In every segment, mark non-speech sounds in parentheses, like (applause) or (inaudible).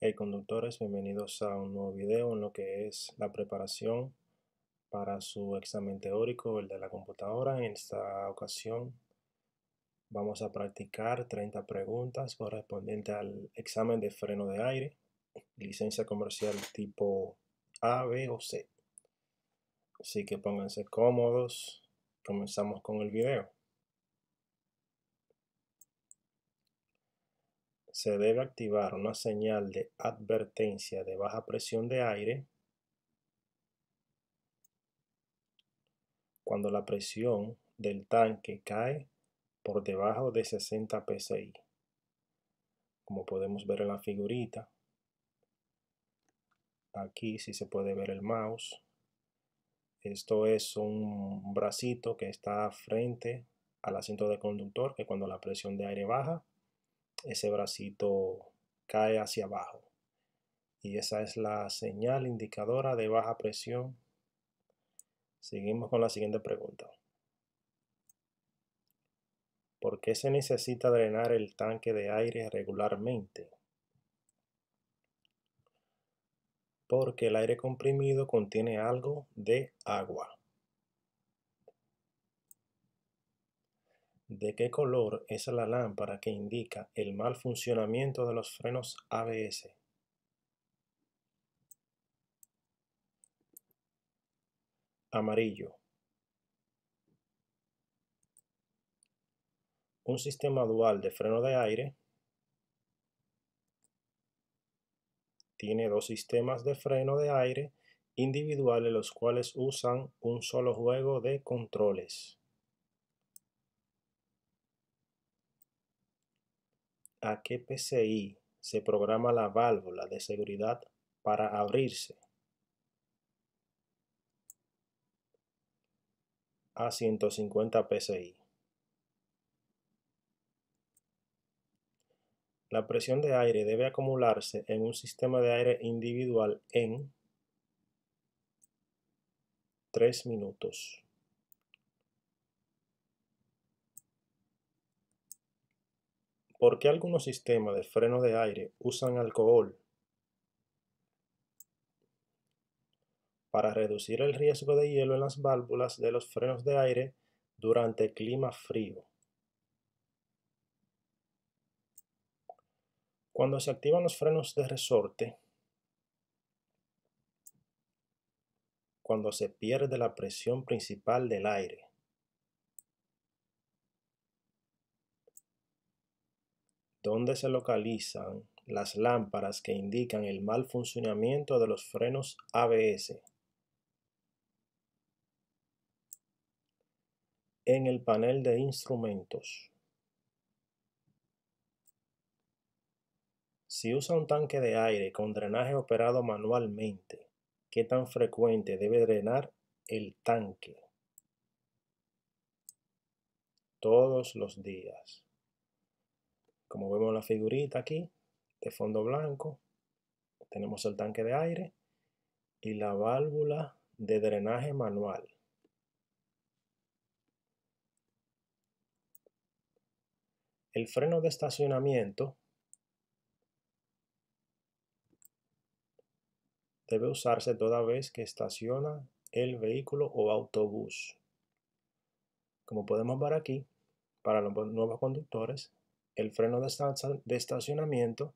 Hey conductores, bienvenidos a un nuevo video en lo que es la preparación para su examen teórico, el de la computadora. En esta ocasión vamos a practicar 30 preguntas correspondientes al examen de freno de aire, licencia comercial tipo A, B o C. Así que pónganse cómodos, comenzamos con el video. se debe activar una señal de advertencia de baja presión de aire cuando la presión del tanque cae por debajo de 60 psi. Como podemos ver en la figurita, aquí sí se puede ver el mouse, esto es un bracito que está frente al asiento del conductor que cuando la presión de aire baja ese bracito cae hacia abajo. Y esa es la señal indicadora de baja presión. Seguimos con la siguiente pregunta. ¿Por qué se necesita drenar el tanque de aire regularmente? Porque el aire comprimido contiene algo de agua. de qué color es la lámpara que indica el mal funcionamiento de los frenos ABS. Amarillo. Un sistema dual de freno de aire tiene dos sistemas de freno de aire individuales los cuales usan un solo juego de controles. a qué PCI se programa la válvula de seguridad para abrirse. A 150 pci. La presión de aire debe acumularse en un sistema de aire individual en 3 minutos. ¿Por qué algunos sistemas de freno de aire usan alcohol para reducir el riesgo de hielo en las válvulas de los frenos de aire durante clima frío? Cuando se activan los frenos de resorte, cuando se pierde la presión principal del aire. ¿Dónde se localizan las lámparas que indican el mal funcionamiento de los frenos ABS. En el panel de instrumentos. Si usa un tanque de aire con drenaje operado manualmente, ¿qué tan frecuente debe drenar el tanque? Todos los días. Como vemos la figurita aquí, de fondo blanco, tenemos el tanque de aire y la válvula de drenaje manual. El freno de estacionamiento debe usarse toda vez que estaciona el vehículo o autobús. Como podemos ver aquí, para los nuevos conductores, el freno de estacionamiento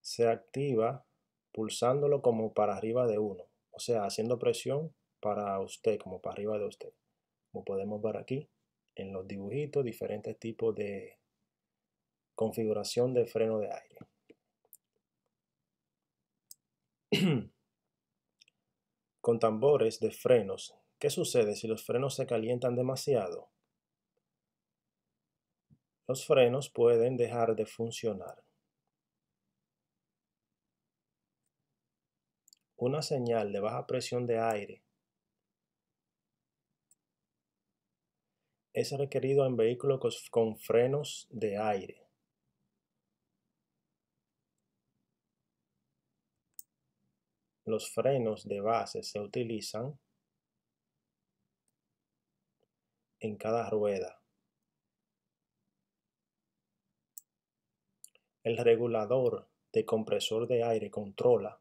se activa pulsándolo como para arriba de uno, o sea, haciendo presión para usted, como para arriba de usted. Como podemos ver aquí en los dibujitos, diferentes tipos de configuración de freno de aire. (clears throat) Con tambores de frenos, ¿qué sucede si los frenos se calientan demasiado? los frenos pueden dejar de funcionar. Una señal de baja presión de aire es requerido en vehículos con frenos de aire. Los frenos de base se utilizan en cada rueda. El regulador de compresor de aire controla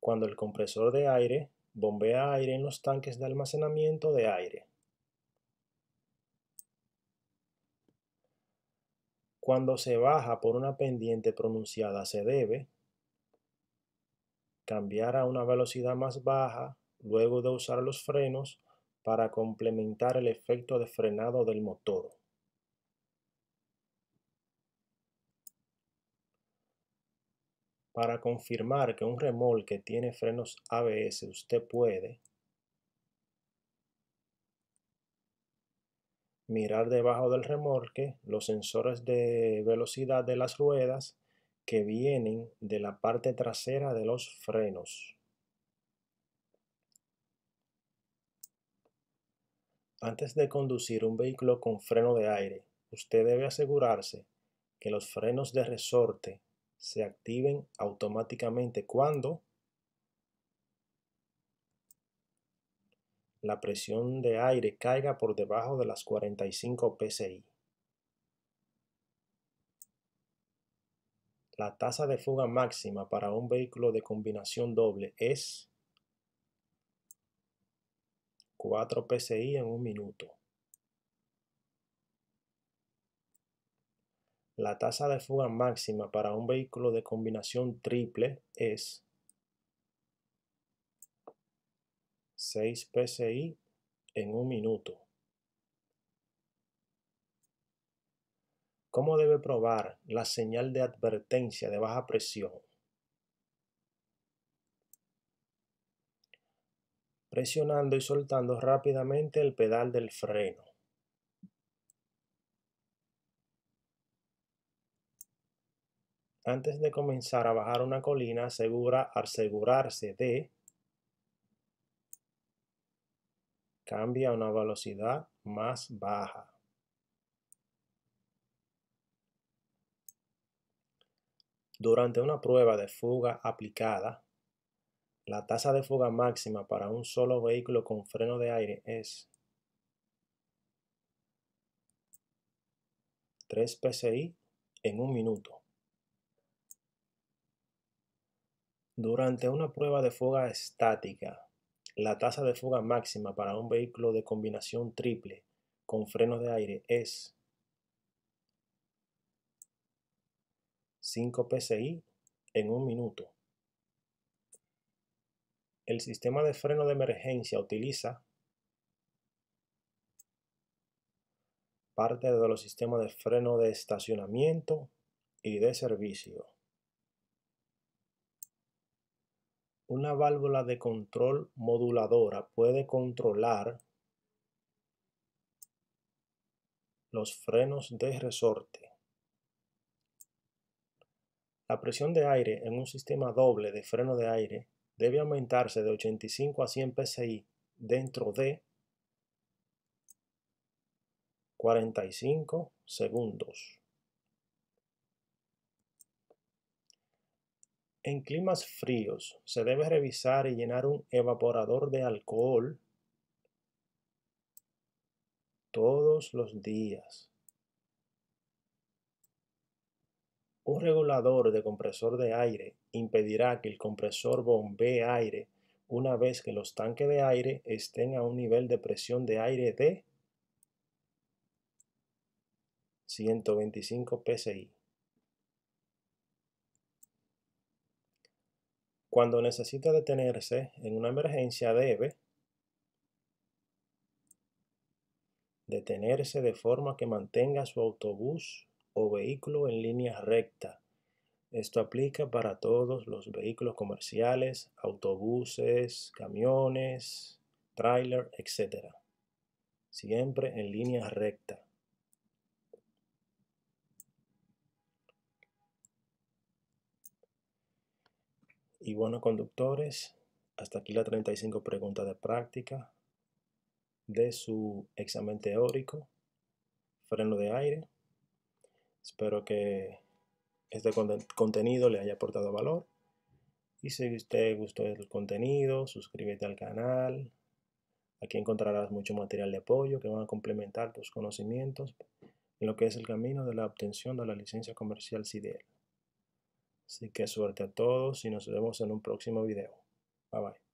cuando el compresor de aire bombea aire en los tanques de almacenamiento de aire. Cuando se baja por una pendiente pronunciada se debe cambiar a una velocidad más baja luego de usar los frenos para complementar el efecto de frenado del motor. Para confirmar que un remolque tiene frenos ABS, usted puede mirar debajo del remolque los sensores de velocidad de las ruedas que vienen de la parte trasera de los frenos. Antes de conducir un vehículo con freno de aire, usted debe asegurarse que los frenos de resorte se activen automáticamente cuando la presión de aire caiga por debajo de las 45 psi. La tasa de fuga máxima para un vehículo de combinación doble es 4 psi en un minuto. La tasa de fuga máxima para un vehículo de combinación triple es 6 PSI en un minuto. ¿Cómo debe probar la señal de advertencia de baja presión? Presionando y soltando rápidamente el pedal del freno. Antes de comenzar a bajar una colina, asegura asegurarse de cambia a una velocidad más baja. Durante una prueba de fuga aplicada, la tasa de fuga máxima para un solo vehículo con freno de aire es 3 PSI en un minuto. Durante una prueba de fuga estática, la tasa de fuga máxima para un vehículo de combinación triple con frenos de aire es 5 psi en un minuto. El sistema de freno de emergencia utiliza parte de los sistemas de freno de estacionamiento y de servicio. Una válvula de control moduladora puede controlar los frenos de resorte. La presión de aire en un sistema doble de freno de aire debe aumentarse de 85 a 100 psi dentro de 45 segundos. En climas fríos se debe revisar y llenar un evaporador de alcohol todos los días. Un regulador de compresor de aire impedirá que el compresor bombee aire una vez que los tanques de aire estén a un nivel de presión de aire de 125 psi. Cuando necesita detenerse en una emergencia debe detenerse de forma que mantenga su autobús o vehículo en línea recta. Esto aplica para todos los vehículos comerciales, autobuses, camiones, tráiler, etc. Siempre en línea recta. y bueno, conductores, hasta aquí la 35 preguntas de práctica de su examen teórico, freno de aire. Espero que este contenido le haya aportado valor. Y si usted gustó el contenido, suscríbete al canal. Aquí encontrarás mucho material de apoyo que van a complementar tus conocimientos en lo que es el camino de la obtención de la licencia comercial CIDEL. Así que suerte a todos y nos vemos en un próximo video. Bye bye.